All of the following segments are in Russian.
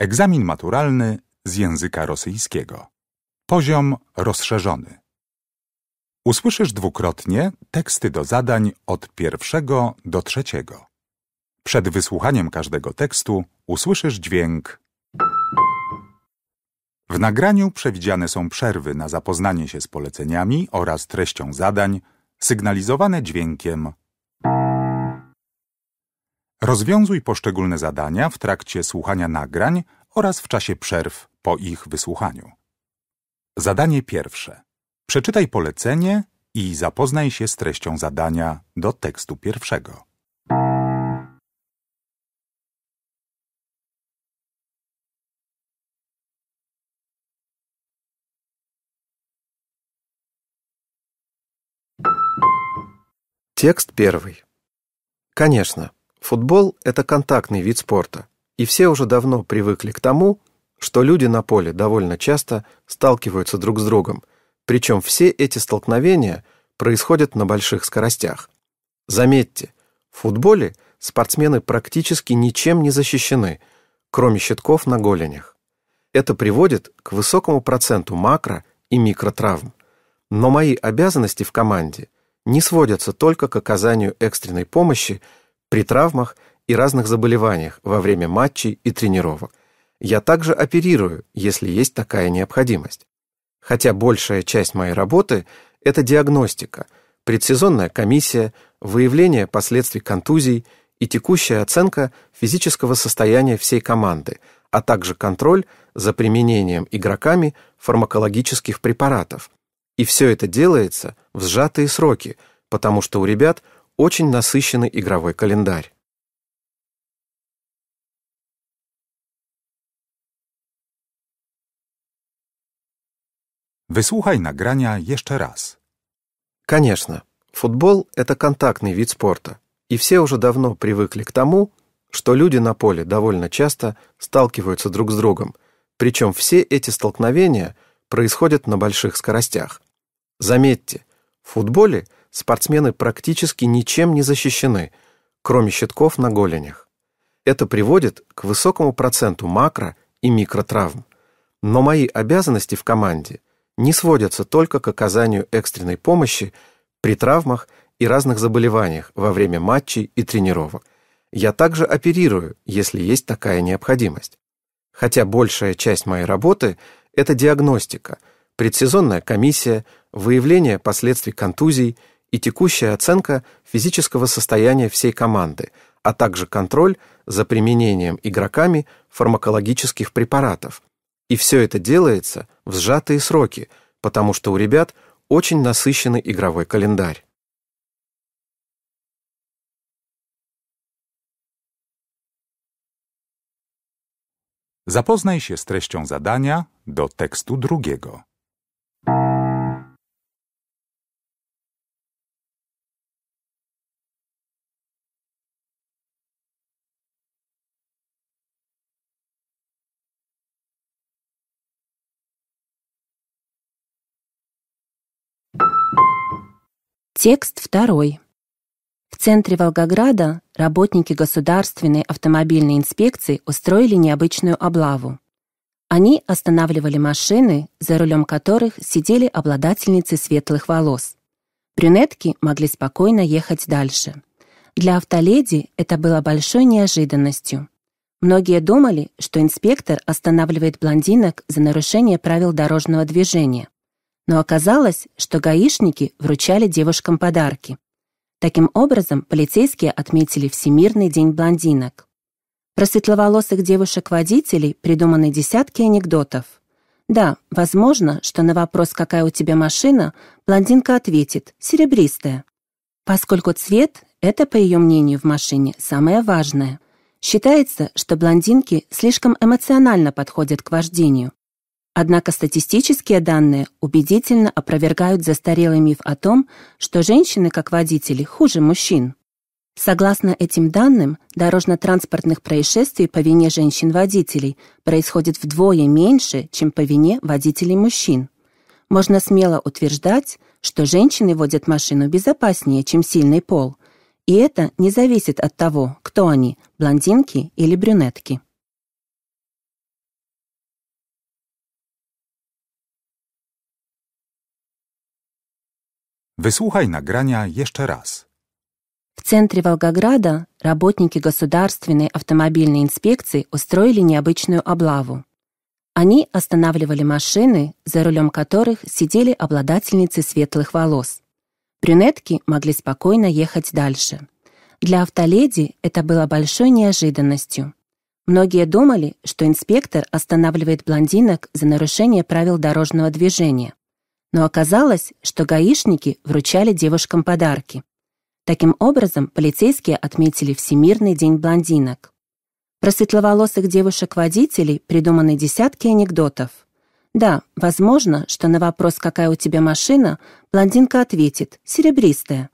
Egzamin maturalny z języka rosyjskiego. Poziom rozszerzony. Usłyszysz dwukrotnie teksty do zadań od pierwszego do trzeciego. Przed wysłuchaniem każdego tekstu usłyszysz dźwięk. W nagraniu przewidziane są przerwy na zapoznanie się z poleceniami oraz treścią zadań, sygnalizowane dźwiękiem Rozwiązuj poszczególne zadania w trakcie słuchania nagrań oraz w czasie przerw po ich wysłuchaniu. Zadanie pierwsze. Przeczytaj polecenie i zapoznaj się z treścią zadania do tekstu pierwszego. Tekst pierwszy. Конечно, Футбол – это контактный вид спорта, и все уже давно привыкли к тому, что люди на поле довольно часто сталкиваются друг с другом, причем все эти столкновения происходят на больших скоростях. Заметьте, в футболе спортсмены практически ничем не защищены, кроме щитков на голенях. Это приводит к высокому проценту макро- и микротравм. Но мои обязанности в команде не сводятся только к оказанию экстренной помощи при травмах и разных заболеваниях во время матчей и тренировок. Я также оперирую, если есть такая необходимость. Хотя большая часть моей работы – это диагностика, предсезонная комиссия, выявление последствий контузий и текущая оценка физического состояния всей команды, а также контроль за применением игроками фармакологических препаратов. И все это делается в сжатые сроки, потому что у ребят – очень насыщенный игровой календарь. Wysłuchaj nagrania jeszcze раз. Конечно, футбол – это контактный вид спорта, и все уже давно привыкли к тому, что люди на поле довольно часто сталкиваются друг с другом, причем все эти столкновения происходят на больших скоростях. Заметьте, в футболе спортсмены практически ничем не защищены, кроме щитков на голенях. Это приводит к высокому проценту макро- и микротравм. Но мои обязанности в команде не сводятся только к оказанию экстренной помощи при травмах и разных заболеваниях во время матчей и тренировок. Я также оперирую, если есть такая необходимость. Хотя большая часть моей работы – это диагностика, предсезонная комиссия, выявление последствий контузий – и текущая оценка физического состояния всей команды, а также контроль за применением игроками фармакологических препаратов. И все это делается в сжатые сроки, потому что у ребят очень насыщенный игровой календарь. Zapoznaj się z treścią zadania do tekstu drugiego. Текст второй. В центре Волгограда работники Государственной автомобильной инспекции устроили необычную облаву. Они останавливали машины, за рулем которых сидели обладательницы светлых волос. Брюнетки могли спокойно ехать дальше. Для автоледи это было большой неожиданностью. Многие думали, что инспектор останавливает блондинок за нарушение правил дорожного движения но оказалось, что гаишники вручали девушкам подарки. Таким образом, полицейские отметили Всемирный день блондинок. Про светловолосых девушек-водителей придуманы десятки анекдотов. Да, возможно, что на вопрос, какая у тебя машина, блондинка ответит «серебристая». Поскольку цвет – это, по ее мнению, в машине самое важное. Считается, что блондинки слишком эмоционально подходят к вождению. Однако статистические данные убедительно опровергают застарелый миф о том, что женщины, как водители, хуже мужчин. Согласно этим данным, дорожно-транспортных происшествий по вине женщин-водителей происходит вдвое меньше, чем по вине водителей мужчин. Можно смело утверждать, что женщины водят машину безопаснее, чем сильный пол, и это не зависит от того, кто они – блондинки или брюнетки. Wysłuchaj nagrania jeszcze raz. В центре Волгограда работники Государственной автомобильной инспекции устроили необычную облаву. Они останавливали машины, за рулем которых сидели обладательницы светлых волос. Брюнетки могли спокойно ехать дальше. Для автоледи это было большой неожиданностью. Многие думали, что инспектор останавливает блондинок за нарушение правил дорожного движения но оказалось, что гаишники вручали девушкам подарки. Таким образом, полицейские отметили Всемирный день блондинок. Про светловолосых девушек-водителей придуманы десятки анекдотов. Да, возможно, что на вопрос «какая у тебя машина?» блондинка ответит «серебристая».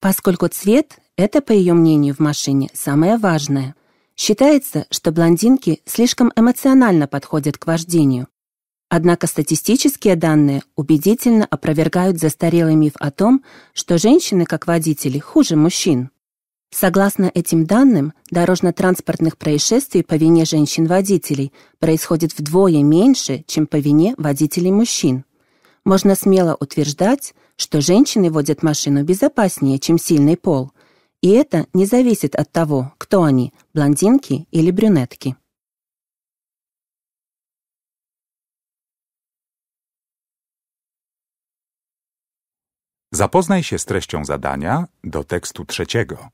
Поскольку цвет – это, по ее мнению, в машине самое важное. Считается, что блондинки слишком эмоционально подходят к вождению, Однако статистические данные убедительно опровергают застарелый миф о том, что женщины, как водители, хуже мужчин. Согласно этим данным, дорожно-транспортных происшествий по вине женщин-водителей происходит вдвое меньше, чем по вине водителей-мужчин. Можно смело утверждать, что женщины водят машину безопаснее, чем сильный пол, и это не зависит от того, кто они – блондинки или брюнетки. Zapoznaj się z treścią zadania do tekstu trzeciego.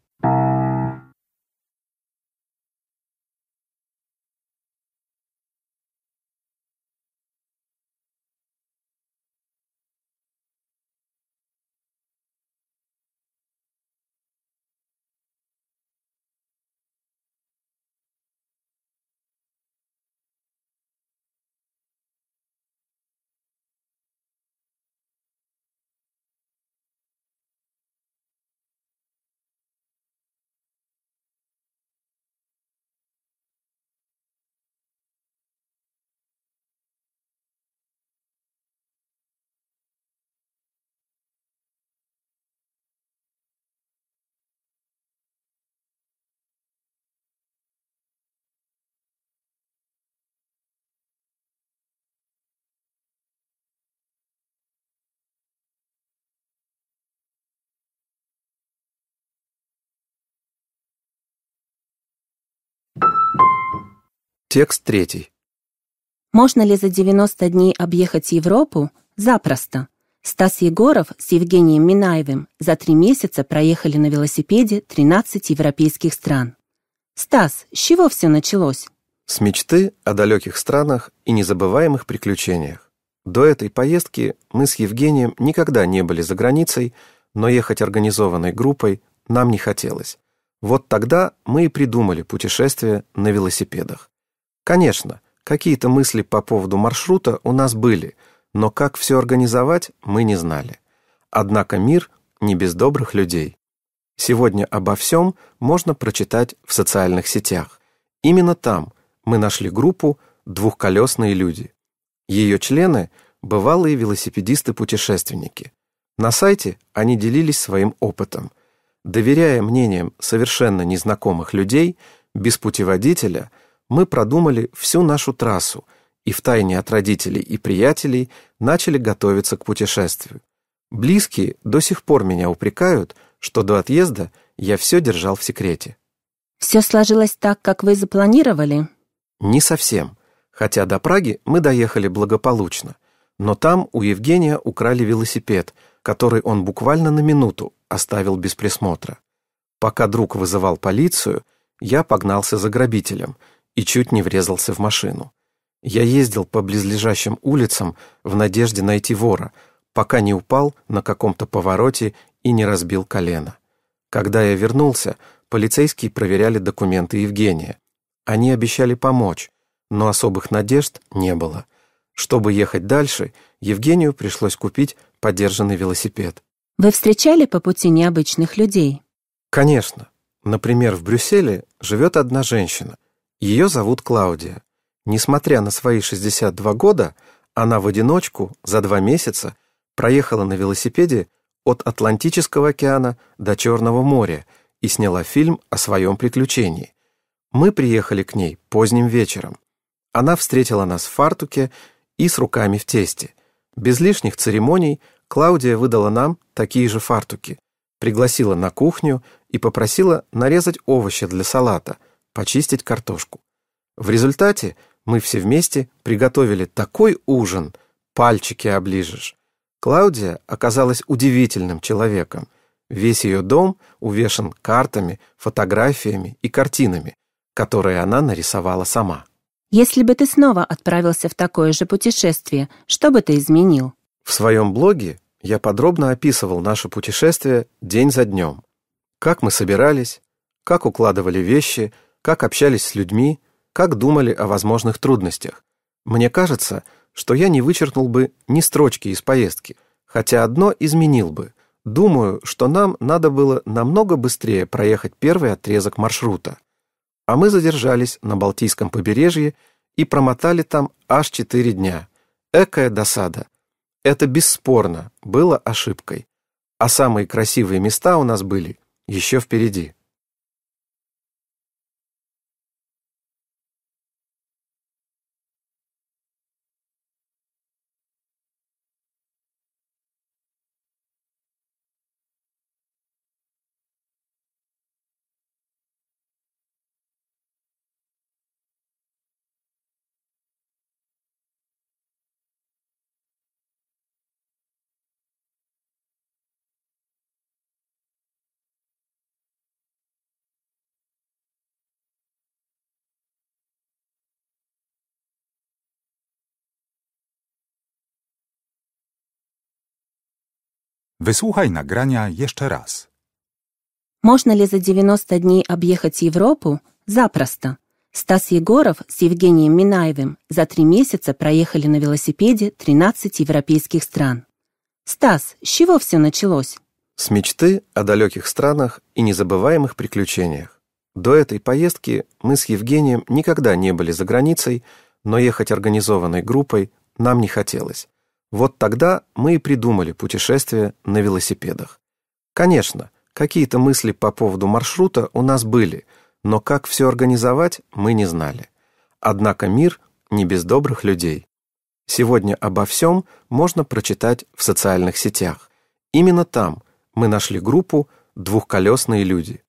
Текст третий. Можно ли за 90 дней объехать Европу? Запросто. Стас Егоров с Евгением Минаевым за три месяца проехали на велосипеде 13 европейских стран. Стас, с чего все началось? С мечты о далеких странах и незабываемых приключениях. До этой поездки мы с Евгением никогда не были за границей, но ехать организованной группой нам не хотелось. Вот тогда мы и придумали путешествие на велосипедах. Конечно, какие-то мысли по поводу маршрута у нас были, но как все организовать, мы не знали. Однако мир не без добрых людей. Сегодня обо всем можно прочитать в социальных сетях. Именно там мы нашли группу «Двухколесные люди». Ее члены – бывалые велосипедисты-путешественники. На сайте они делились своим опытом. Доверяя мнениям совершенно незнакомых людей, без путеводителя – мы продумали всю нашу трассу и втайне от родителей и приятелей начали готовиться к путешествию. Близкие до сих пор меня упрекают, что до отъезда я все держал в секрете. Все сложилось так, как вы запланировали? Не совсем. Хотя до Праги мы доехали благополучно. Но там у Евгения украли велосипед, который он буквально на минуту оставил без присмотра. Пока друг вызывал полицию, я погнался за грабителем – и чуть не врезался в машину. Я ездил по близлежащим улицам в надежде найти вора, пока не упал на каком-то повороте и не разбил колено. Когда я вернулся, полицейские проверяли документы Евгения. Они обещали помочь, но особых надежд не было. Чтобы ехать дальше, Евгению пришлось купить подержанный велосипед. Вы встречали по пути необычных людей? Конечно. Например, в Брюсселе живет одна женщина, ее зовут Клаудия. Несмотря на свои 62 года, она в одиночку за два месяца проехала на велосипеде от Атлантического океана до Черного моря и сняла фильм о своем приключении. Мы приехали к ней поздним вечером. Она встретила нас в фартуке и с руками в тесте. Без лишних церемоний Клаудия выдала нам такие же фартуки, пригласила на кухню и попросила нарезать овощи для салата – почистить картошку. В результате мы все вместе приготовили такой ужин, пальчики оближешь. Клаудия оказалась удивительным человеком. Весь ее дом увешан картами, фотографиями и картинами, которые она нарисовала сама. Если бы ты снова отправился в такое же путешествие, что бы ты изменил? В своем блоге я подробно описывал наше путешествие день за днем. Как мы собирались, как укладывали вещи – как общались с людьми, как думали о возможных трудностях. Мне кажется, что я не вычеркнул бы ни строчки из поездки, хотя одно изменил бы. Думаю, что нам надо было намного быстрее проехать первый отрезок маршрута. А мы задержались на Балтийском побережье и промотали там аж четыре дня. Экая досада. Это бесспорно было ошибкой. А самые красивые места у нас были еще впереди. Wysłuchaj nagrania jeszcze raz. Можно ли за 90 дней объехать Европу? Запросто. Стас Егоров с Евгением Минаевым за три месяца проехали на велосипеде 13 европейских стран. Стас, с чего все началось? С мечты о далеких странах и незабываемых приключениях. До этой поездки мы с Евгением никогда не были за границей, но ехать организованной группой нам не хотелось. Вот тогда мы и придумали путешествие на велосипедах. Конечно, какие-то мысли по поводу маршрута у нас были, но как все организовать, мы не знали. Однако мир не без добрых людей. Сегодня обо всем можно прочитать в социальных сетях. Именно там мы нашли группу «Двухколесные люди».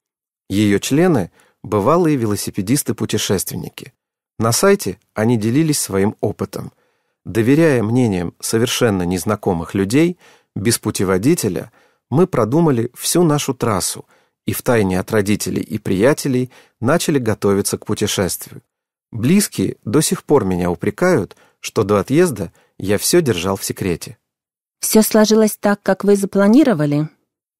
Ее члены – бывалые велосипедисты-путешественники. На сайте они делились своим опытом – Доверяя мнениям совершенно незнакомых людей, без путеводителя, мы продумали всю нашу трассу и втайне от родителей и приятелей начали готовиться к путешествию. Близкие до сих пор меня упрекают, что до отъезда я все держал в секрете. Все сложилось так, как вы запланировали?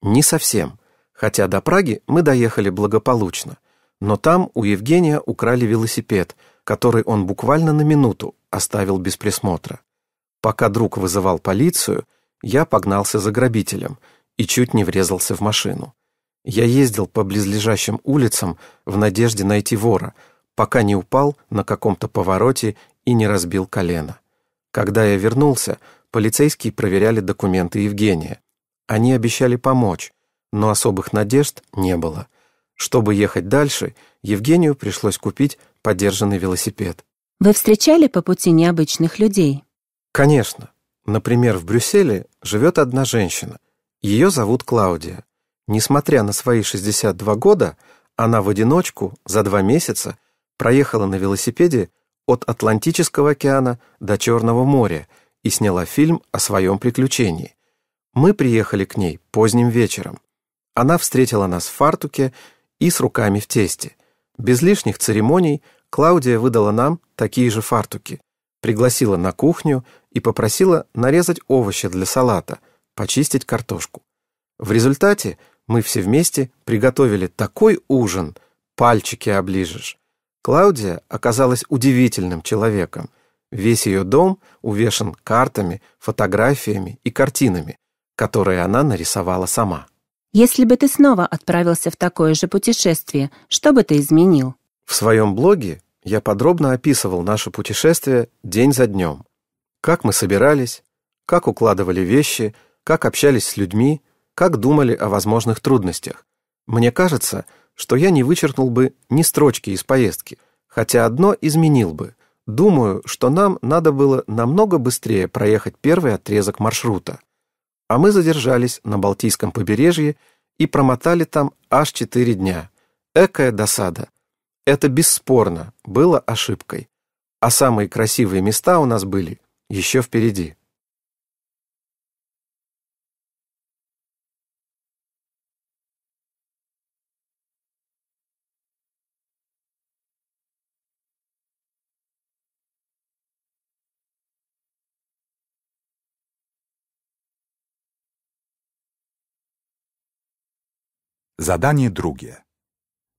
Не совсем. Хотя до Праги мы доехали благополучно. Но там у Евгения украли велосипед, который он буквально на минуту оставил без присмотра. Пока друг вызывал полицию, я погнался за грабителем и чуть не врезался в машину. Я ездил по близлежащим улицам в надежде найти вора, пока не упал на каком-то повороте и не разбил колено. Когда я вернулся, полицейские проверяли документы Евгения. Они обещали помочь, но особых надежд не было. Чтобы ехать дальше, Евгению пришлось купить подержанный велосипед. Вы встречали по пути необычных людей? Конечно. Например, в Брюсселе живет одна женщина. Ее зовут Клаудия. Несмотря на свои 62 года, она в одиночку за два месяца проехала на велосипеде от Атлантического океана до Черного моря и сняла фильм о своем приключении. Мы приехали к ней поздним вечером. Она встретила нас в фартуке и с руками в тесте. Без лишних церемоний Клаудия выдала нам такие же фартуки, пригласила на кухню и попросила нарезать овощи для салата, почистить картошку. В результате мы все вместе приготовили такой ужин, пальчики оближешь. Клаудия оказалась удивительным человеком. Весь ее дом увешан картами, фотографиями и картинами, которые она нарисовала сама. Если бы ты снова отправился в такое же путешествие, что бы ты изменил? В своем блоге я подробно описывал наше путешествие день за днем. Как мы собирались, как укладывали вещи, как общались с людьми, как думали о возможных трудностях. Мне кажется, что я не вычеркнул бы ни строчки из поездки, хотя одно изменил бы. Думаю, что нам надо было намного быстрее проехать первый отрезок маршрута. А мы задержались на Балтийском побережье и промотали там аж четыре дня. Экая досада. Это бесспорно было ошибкой. А самые красивые места у нас были еще впереди. Задание другое.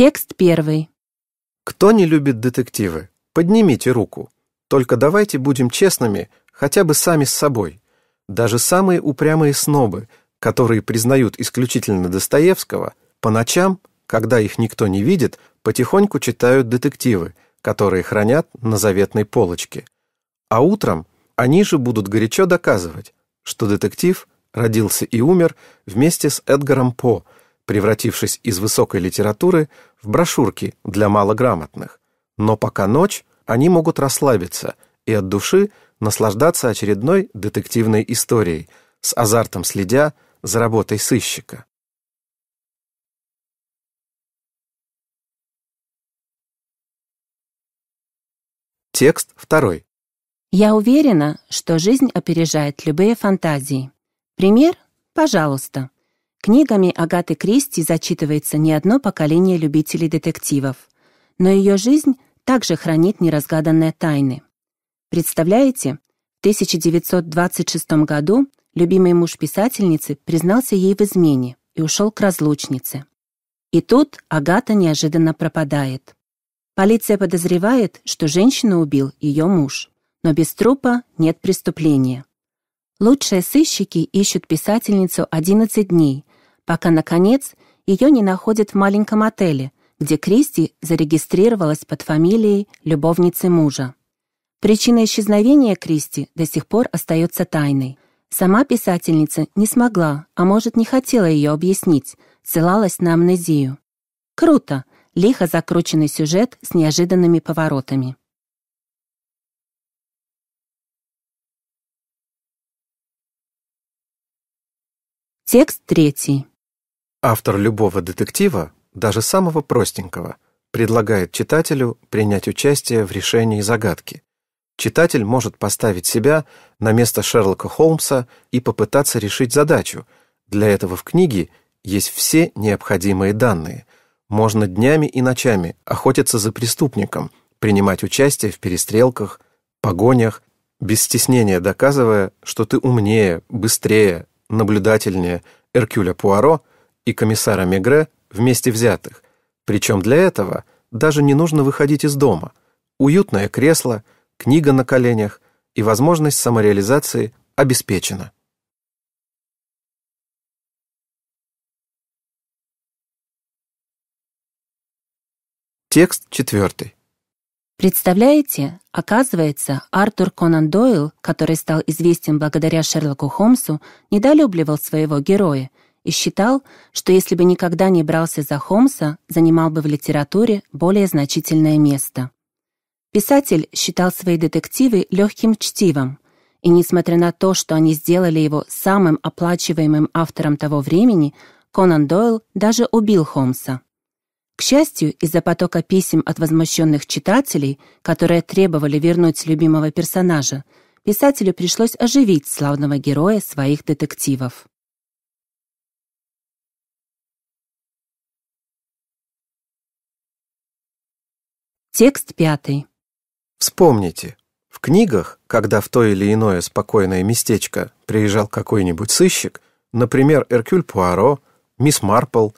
Текст первый. Кто не любит детективы? Поднимите руку. Только давайте будем честными хотя бы сами с собой. Даже самые упрямые снобы, которые признают исключительно Достоевского, по ночам, когда их никто не видит, потихоньку читают детективы, которые хранят на заветной полочке. А утром они же будут горячо доказывать, что детектив родился и умер вместе с Эдгаром По, превратившись из высокой литературы в брошюрке для малограмотных. Но пока ночь, они могут расслабиться и от души наслаждаться очередной детективной историей, с азартом следя за работой сыщика. Текст второй. Я уверена, что жизнь опережает любые фантазии. Пример, пожалуйста. Книгами Агаты Кристи зачитывается не одно поколение любителей детективов, но ее жизнь также хранит неразгаданные тайны. Представляете, в 1926 году любимый муж писательницы признался ей в измене и ушел к разлучнице. И тут Агата неожиданно пропадает. Полиция подозревает, что женщину убил ее муж, но без трупа нет преступления. Лучшие сыщики ищут писательницу 11 дней, пока, наконец, ее не находят в маленьком отеле, где Кристи зарегистрировалась под фамилией любовницы мужа. Причина исчезновения Кристи до сих пор остается тайной. Сама писательница не смогла, а может, не хотела ее объяснить, ссылалась на амнезию. Круто! Лихо закрученный сюжет с неожиданными поворотами. Текст третий. Автор любого детектива, даже самого простенького, предлагает читателю принять участие в решении загадки. Читатель может поставить себя на место Шерлока Холмса и попытаться решить задачу. Для этого в книге есть все необходимые данные. Можно днями и ночами охотиться за преступником, принимать участие в перестрелках, погонях, без стеснения доказывая, что ты умнее, быстрее, наблюдательнее Эркюля Пуаро – и комиссара Мегре вместе взятых, причем для этого даже не нужно выходить из дома. Уютное кресло, книга на коленях и возможность самореализации обеспечена. Текст четвертый. Представляете, оказывается, Артур Конан Дойл, который стал известен благодаря Шерлоку Холмсу, недолюбливал своего героя – и считал, что если бы никогда не брался за Холмса, занимал бы в литературе более значительное место. Писатель считал свои детективы легким чтивом, и несмотря на то, что они сделали его самым оплачиваемым автором того времени, Конан Дойл даже убил Холмса. К счастью, из-за потока писем от возмущенных читателей, которые требовали вернуть любимого персонажа, писателю пришлось оживить славного героя своих детективов. Текст пятый. Вспомните, в книгах, когда в то или иное спокойное местечко приезжал какой-нибудь сыщик, например, Эркюль Пуаро, мисс Марпл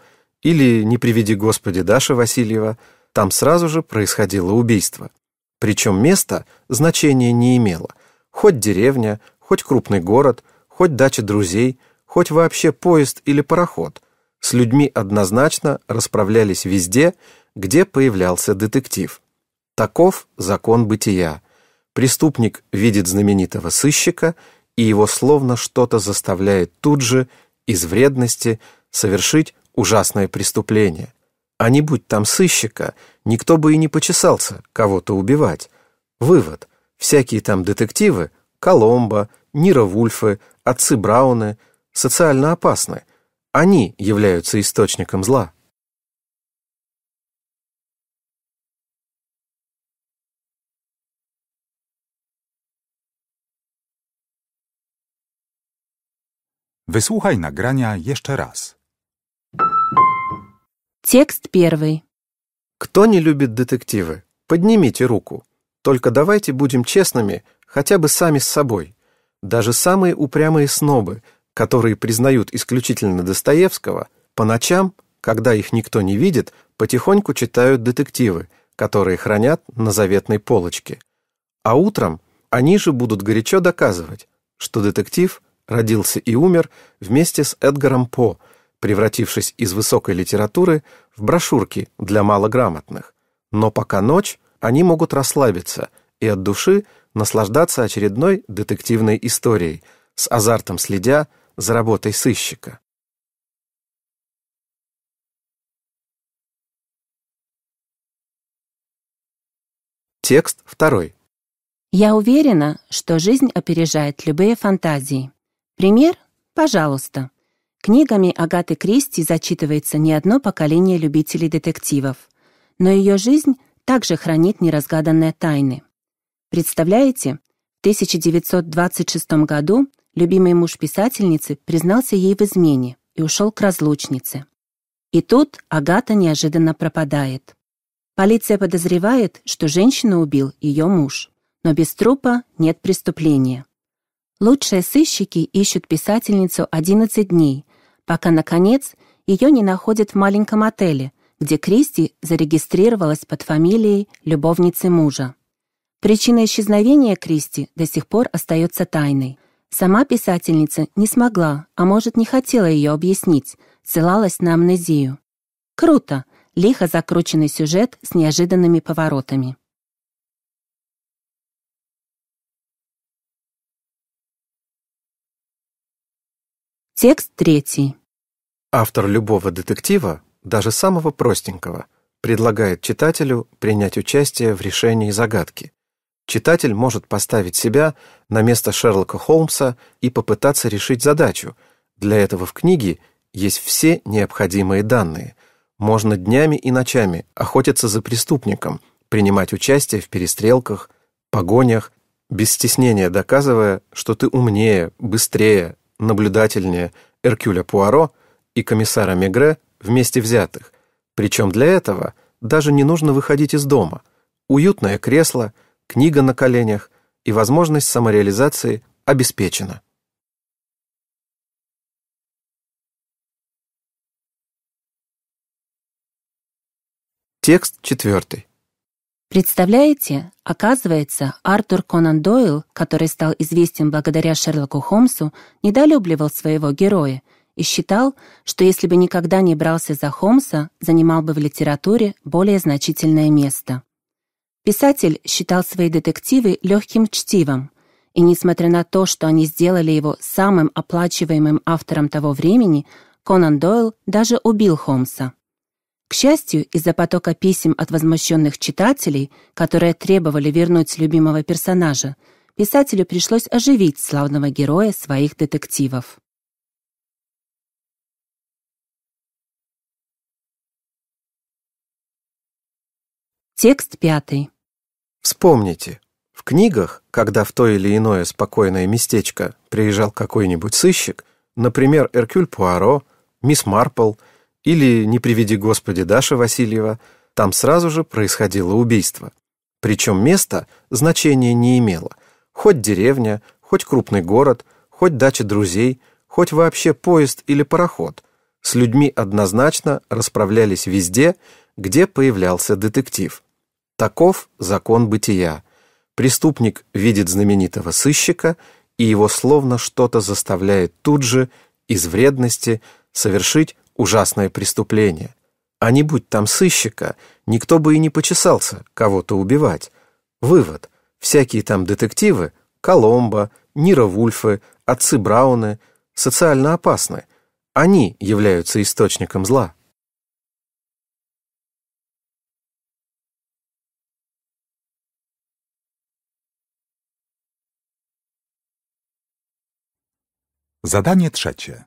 или, не приведи Господи, Даша Васильева, там сразу же происходило убийство. Причем место значения не имело. Хоть деревня, хоть крупный город, хоть дача друзей, хоть вообще поезд или пароход. С людьми однозначно расправлялись везде, где появлялся детектив. Таков закон бытия. Преступник видит знаменитого сыщика, и его словно что-то заставляет тут же, из вредности, совершить ужасное преступление. А не будь там сыщика, никто бы и не почесался кого-то убивать. Вывод. Всякие там детективы – Коломбо, Нира Вульфы, отцы Брауны – социально опасны. Они являются источником зла. Wysłuchaj nagrania jeszcze raz. Текст первый. Кто не любит детективы? Поднимите руку. Только давайте будем честными, хотя бы сами с собой. Даже самые упрямые снобы, которые признают исключительно Достоевского, по ночам, когда их никто не видит, потихоньку читают детективы, которые хранят на заветной полочке. А утром они же будут горячо доказывать, что детектив родился и умер вместе с Эдгаром По, превратившись из высокой литературы в брошюрки для малограмотных. Но пока ночь, они могут расслабиться и от души наслаждаться очередной детективной историей, с азартом следя за работой сыщика. Текст второй. Я уверена, что жизнь опережает любые фантазии. Пример? Пожалуйста. Книгами Агаты Кристи зачитывается не одно поколение любителей детективов, но ее жизнь также хранит неразгаданные тайны. Представляете, в 1926 году любимый муж писательницы признался ей в измене и ушел к разлучнице. И тут Агата неожиданно пропадает. Полиция подозревает, что женщину убил ее муж, но без трупа нет преступления. Лучшие сыщики ищут писательницу 11 дней, пока, наконец, ее не находят в маленьком отеле, где Кристи зарегистрировалась под фамилией любовницы мужа. Причина исчезновения Кристи до сих пор остается тайной. Сама писательница не смогла, а может, не хотела ее объяснить, ссылалась на амнезию. Круто! Лихо закрученный сюжет с неожиданными поворотами. Текст третий. Автор любого детектива, даже самого простенького, предлагает читателю принять участие в решении загадки. Читатель может поставить себя на место Шерлока Холмса и попытаться решить задачу. Для этого в книге есть все необходимые данные. Можно днями и ночами охотиться за преступником, принимать участие в перестрелках, погонях, без стеснения доказывая, что ты умнее, быстрее, наблюдательнее Эркюля Пуаро и комиссара Мегре вместе взятых. Причем для этого даже не нужно выходить из дома. Уютное кресло, книга на коленях и возможность самореализации обеспечена. Текст четвертый. Представляете, оказывается, Артур Конан Дойл, который стал известен благодаря Шерлоку Холмсу, недолюбливал своего героя и считал, что если бы никогда не брался за Холмса, занимал бы в литературе более значительное место. Писатель считал свои детективы легким чтивом, и несмотря на то, что они сделали его самым оплачиваемым автором того времени, Конан Дойл даже убил Холмса. К счастью, из-за потока писем от возмущенных читателей, которые требовали вернуть любимого персонажа, писателю пришлось оживить славного героя своих детективов. Текст пятый. Вспомните, в книгах, когда в то или иное спокойное местечко приезжал какой-нибудь сыщик, например, Эркюль Пуаро, мисс Марпл – или, не приведи Господи, Даша Васильева, там сразу же происходило убийство. Причем место значения не имело. Хоть деревня, хоть крупный город, хоть дача друзей, хоть вообще поезд или пароход. С людьми однозначно расправлялись везде, где появлялся детектив. Таков закон бытия. Преступник видит знаменитого сыщика, и его словно что-то заставляет тут же, из вредности, совершить ужасное преступление. А не будь там сыщика, никто бы и не почесался кого-то убивать. Вывод. Всякие там детективы, Коломбо, Нира Вульфы, отцы Брауны, социально опасны. Они являются источником зла. Задание третье.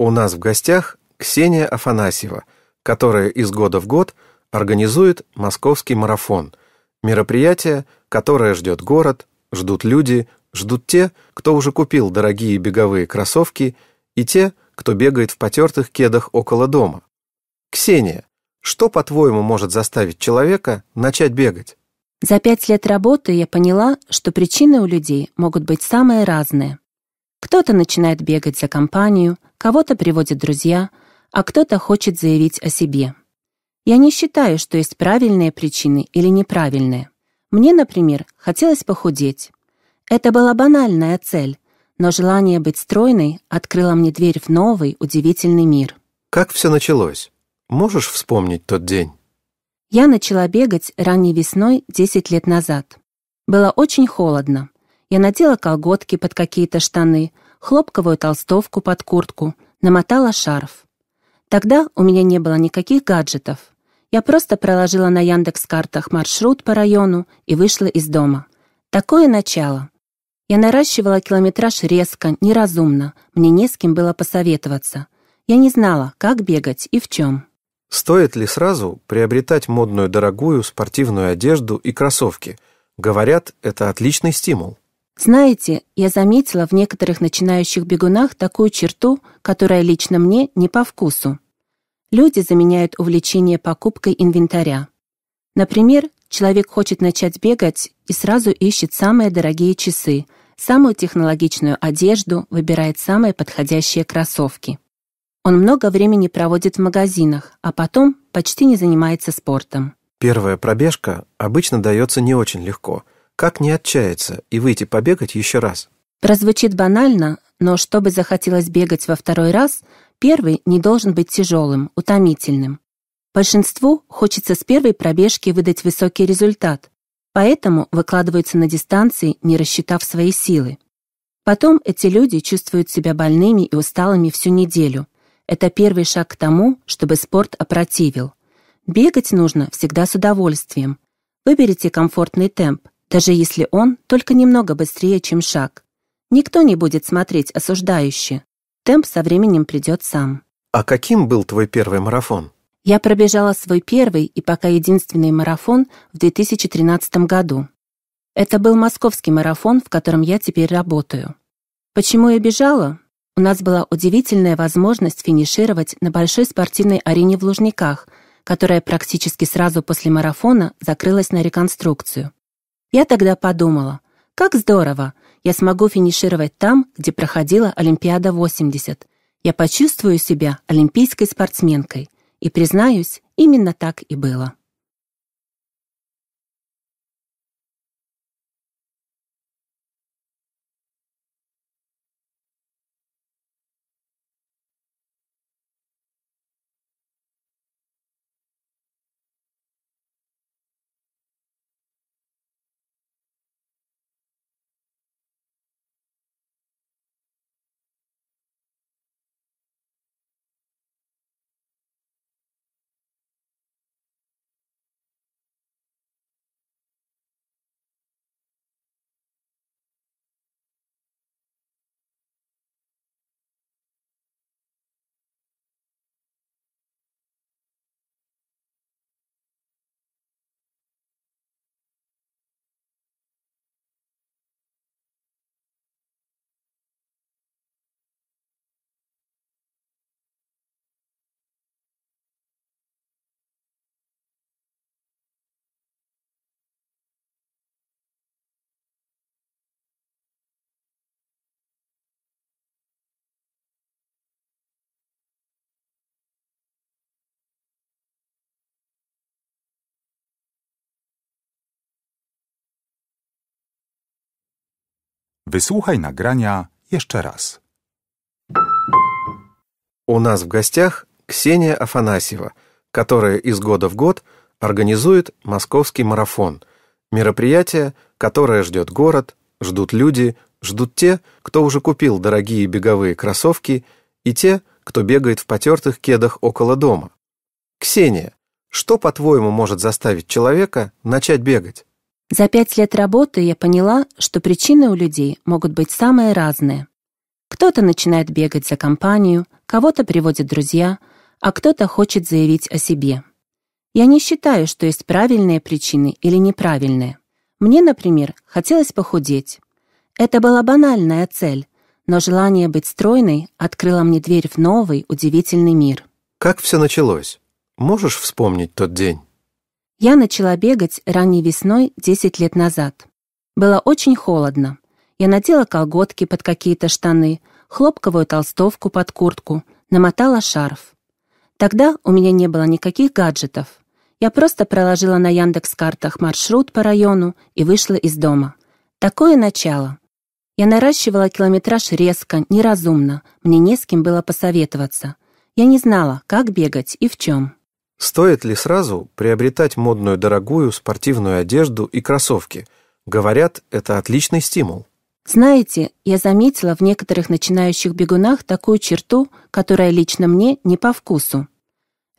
У нас в гостях Ксения Афанасьева, которая из года в год организует московский марафон, мероприятие, которое ждет город, ждут люди, ждут те, кто уже купил дорогие беговые кроссовки, и те, кто бегает в потертых кедах около дома. Ксения, что, по-твоему, может заставить человека начать бегать? За пять лет работы я поняла, что причины у людей могут быть самые разные. Кто-то начинает бегать за компанию – Кого-то приводят друзья, а кто-то хочет заявить о себе. Я не считаю, что есть правильные причины или неправильные. Мне, например, хотелось похудеть. Это была банальная цель, но желание быть стройной открыло мне дверь в новый, удивительный мир. Как все началось? Можешь вспомнить тот день? Я начала бегать ранней весной 10 лет назад. Было очень холодно. Я надела колготки под какие-то штаны, хлопковую толстовку под куртку, намотала шарф. Тогда у меня не было никаких гаджетов. Я просто проложила на Яндекс-картах маршрут по району и вышла из дома. Такое начало. Я наращивала километраж резко, неразумно, мне не с кем было посоветоваться. Я не знала, как бегать и в чем. Стоит ли сразу приобретать модную дорогую спортивную одежду и кроссовки? Говорят, это отличный стимул. Знаете, я заметила в некоторых начинающих бегунах такую черту, которая лично мне не по вкусу. Люди заменяют увлечение покупкой инвентаря. Например, человек хочет начать бегать и сразу ищет самые дорогие часы, самую технологичную одежду, выбирает самые подходящие кроссовки. Он много времени проводит в магазинах, а потом почти не занимается спортом. Первая пробежка обычно дается не очень легко – как не отчаяться и выйти побегать еще раз? Прозвучит банально, но чтобы захотелось бегать во второй раз, первый не должен быть тяжелым, утомительным. Большинству хочется с первой пробежки выдать высокий результат, поэтому выкладываются на дистанции, не рассчитав свои силы. Потом эти люди чувствуют себя больными и усталыми всю неделю. Это первый шаг к тому, чтобы спорт опротивил. Бегать нужно всегда с удовольствием. Выберите комфортный темп, даже если он только немного быстрее, чем шаг. Никто не будет смотреть осуждающе. Темп со временем придет сам. А каким был твой первый марафон? Я пробежала свой первый и пока единственный марафон в 2013 году. Это был московский марафон, в котором я теперь работаю. Почему я бежала? У нас была удивительная возможность финишировать на большой спортивной арене в Лужниках, которая практически сразу после марафона закрылась на реконструкцию. Я тогда подумала, как здорово, я смогу финишировать там, где проходила Олимпиада 80. Я почувствую себя олимпийской спортсменкой. И, признаюсь, именно так и было. Wysłuchaj nagrania jeszcze raz. У нас в гостях Ксения Афанасьева, которая из года в год организует московский марафон, мероприятие, которое ждет город, ждут люди, ждут те, кто уже купил дорогие беговые кроссовки, и те, кто бегает в потертых кедах около дома. Ксения, что, по-твоему, может заставить человека начать бегать? За пять лет работы я поняла, что причины у людей могут быть самые разные. Кто-то начинает бегать за компанию, кого-то приводят друзья, а кто-то хочет заявить о себе. Я не считаю, что есть правильные причины или неправильные. Мне, например, хотелось похудеть. Это была банальная цель, но желание быть стройной открыло мне дверь в новый, удивительный мир. Как все началось? Можешь вспомнить тот день? Я начала бегать ранней весной 10 лет назад. Было очень холодно. Я надела колготки под какие-то штаны, хлопковую толстовку под куртку, намотала шарф. Тогда у меня не было никаких гаджетов. Я просто проложила на Яндекс-картах маршрут по району и вышла из дома. Такое начало. Я наращивала километраж резко, неразумно, мне не с кем было посоветоваться. Я не знала, как бегать и в чем. Стоит ли сразу приобретать модную дорогую спортивную одежду и кроссовки? Говорят, это отличный стимул. Знаете, я заметила в некоторых начинающих бегунах такую черту, которая лично мне не по вкусу.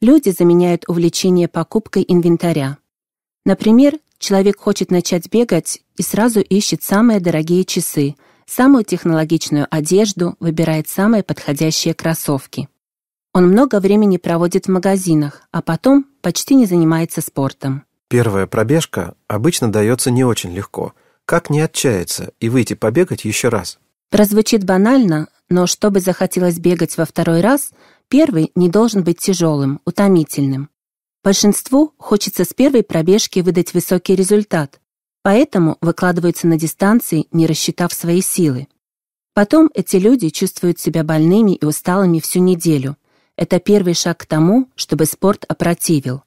Люди заменяют увлечение покупкой инвентаря. Например, человек хочет начать бегать и сразу ищет самые дорогие часы, самую технологичную одежду, выбирает самые подходящие кроссовки. Он много времени проводит в магазинах, а потом почти не занимается спортом. Первая пробежка обычно дается не очень легко. Как не отчаяться и выйти побегать еще раз? Прозвучит банально, но чтобы захотелось бегать во второй раз, первый не должен быть тяжелым, утомительным. Большинству хочется с первой пробежки выдать высокий результат, поэтому выкладываются на дистанции, не рассчитав свои силы. Потом эти люди чувствуют себя больными и усталыми всю неделю, это первый шаг к тому, чтобы спорт опротивил.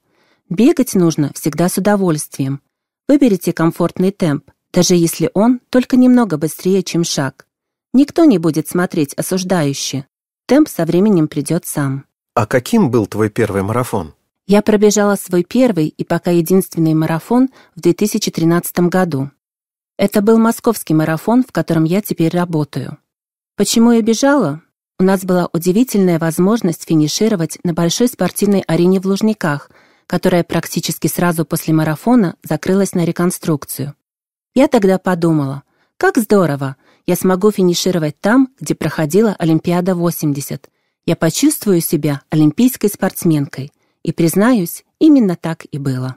Бегать нужно всегда с удовольствием. Выберите комфортный темп, даже если он только немного быстрее, чем шаг. Никто не будет смотреть осуждающе. Темп со временем придет сам. А каким был твой первый марафон? Я пробежала свой первый и пока единственный марафон в 2013 году. Это был московский марафон, в котором я теперь работаю. Почему я бежала? У нас была удивительная возможность финишировать на большой спортивной арене в Лужниках, которая практически сразу после марафона закрылась на реконструкцию. Я тогда подумала, как здорово, я смогу финишировать там, где проходила Олимпиада 80. Я почувствую себя олимпийской спортсменкой. И, признаюсь, именно так и было.